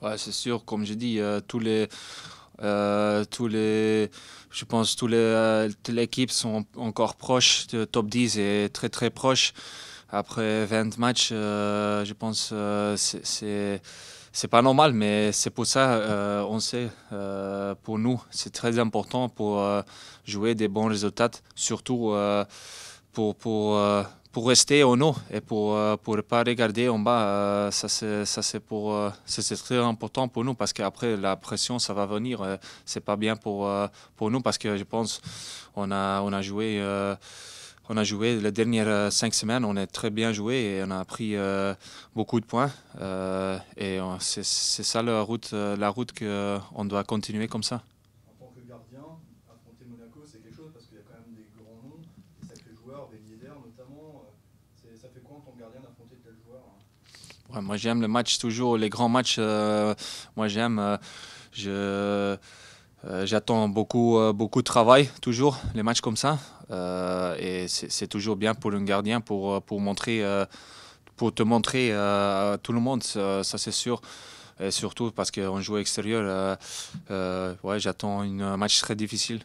Ouais, c'est sûr, comme j'ai dit, euh, tous les. Euh, tous les, je pense, tous les, euh, l'équipe sont encore proches. de top 10 est très très proche. Après 20 matchs, je pense c'est c'est pas normal, mais c'est pour ça on sait. pour nous, c'est très important pour jouer des bons résultats, surtout pour, euh, pour, rester au haut et euh, pour ne pas regarder en bas. Euh, ça, c'est pour c'est très important pour nous parce qu'après, la pression, ça va venir. C'est pas bien pour, pour nous parce que je pense on a, on a joué. On a joué les dernières cinq semaines, on a très bien joué et on a pris beaucoup de points. et c'est ça la route, la route qu'on doit continuer comme ça. En tant que gardien, affronter Monaco, c'est quelque chose parce qu'il y a quand même des grands noms notamment. Euh, ça fait quoi ton gardien d'affronter tel joueur hein Moi j'aime le match toujours, les grands matchs, euh, moi j'aime. Euh, je. j'attends beaucoup, beaucoup de travail, toujours, les matchs comme ça. et c'est toujours bien pour un gardien pour, pour, montrer, pour te montrer à tout le monde, ça, c'est sûr. Et surtout parce qu'on joue extérieur, ouais, j'attends un match très difficile.